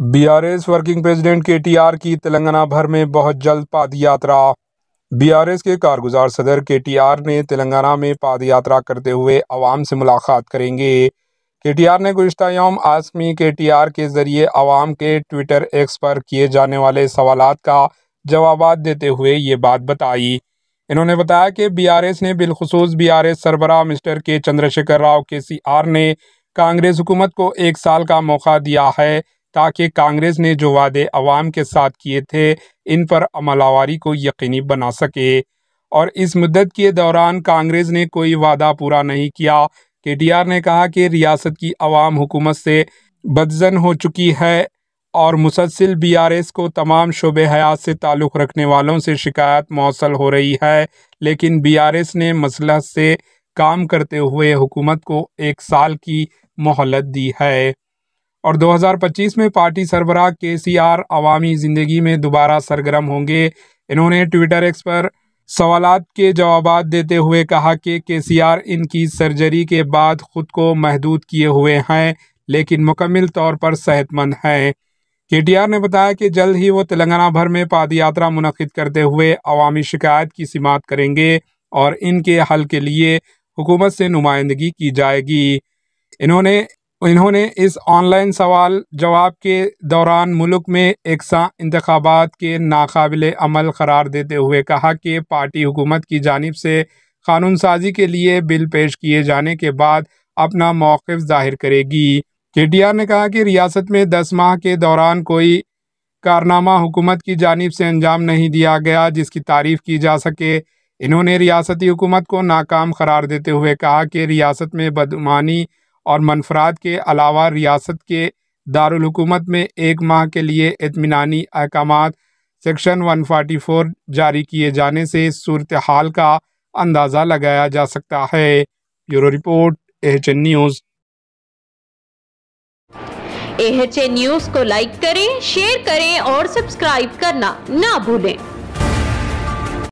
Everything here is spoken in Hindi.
बीआरएस वर्किंग प्रेसिडेंट केटीआर की तेलंगाना भर में बहुत जल्द पाद यात्रा बीआरएस के कारगुजार सदर केटीआर ने तेलंगाना में पाद यात्रा करते हुए आवाम से मुलाकात करेंगे केटीआर ने गुज्त यौम आसमी केटीआर के जरिए आवाम के ट्विटर एक्स पर किए जाने वाले सवाल का जवाब देते हुए ये बात बताई इन्होंने बताया कि बीआरएस ने बिलखसूस बीआरएस सरबराह मिस्टर के चंद्रशेखर राव के सी आर ने कांग्रेस हुकूमत को एक साल का मौका दिया है ताकि कांग्रेस ने जो वादे अवाम के साथ किए थे इन पर अमलावरी को यकीनी बना सके और इस मुद्दत के दौरान कांग्रेस ने कोई वादा पूरा नहीं किया के टी आर ने कहा कि रियासत की अवाम हुकूमत से बदजन हो चुकी है और मुसलसिल बी आर एस को तमाम शुब हयात से ताल्लुक़ रखने वालों से शिकायत मौसल हो रही है लेकिन बी आर एस ने मसलह से काम करते हुए हुकूमत को एक साल की मोहलत दी है और 2025 में पार्टी सरबराह के सी आर अवामी ज़िंदगी में दोबारा सरगर्म होंगे इन्होंने ट्विटर एक्स पर सवाल के जवाब देते हुए कहा कि के सी आर इनकी सर्जरी के बाद ख़ुद को महदूद किए हुए हैं लेकिन मुकम्मल तौर पर सेहतमंद हैं के टी आर ने बताया कि जल्द ही वो तेलंगाना भर में पाद यात्रा मुनद करते हुए अवामी शिकायत की समात करेंगे और इनके हल के लिए हुकूमत से नुमाइंदगी की जाएगी इन्होंने इन्होंने इस ऑनलाइन सवाल जवाब के दौरान मुल्क में एकसा इंतबात के नाकबिल अमल करार देते हुए कहा कि पार्टी हुकूमत की जानब से कानून साजी के लिए बिल पेश किए जाने के बाद अपना मौक़ ज़ाहिर करेगी के टी आर ने कहा कि रियासत में दस माह के दौरान कोई कारनामा हुकूमत की जानब से अंजाम नहीं दिया गया जिसकी तारीफ़ की जा सके इन्होंने रियासती हुकूमत को नाकाम करार देते हुए कहा कि रियासत में बदमानी और मनफराद के अलावा रियासत के दारकूमत में एक माह के लिए इतमानी अहकाम सेक्शन 144 जारी किए जाने से सूरत हाल का अंदाज़ा लगाया जा सकता है bureau report H news H news को लाइक करें शेयर करें और सब्सक्राइब करना ना भूलें